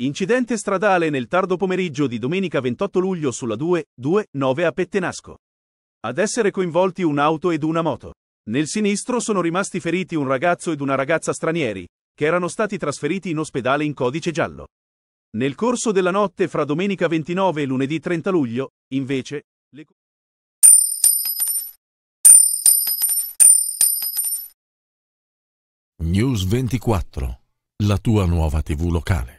Incidente stradale nel tardo pomeriggio di domenica 28 luglio sulla 229 a Pettenasco. Ad essere coinvolti un'auto ed una moto. Nel sinistro sono rimasti feriti un ragazzo ed una ragazza stranieri, che erano stati trasferiti in ospedale in codice giallo. Nel corso della notte fra domenica 29 e lunedì 30 luglio, invece, le... News 24. La tua nuova TV locale.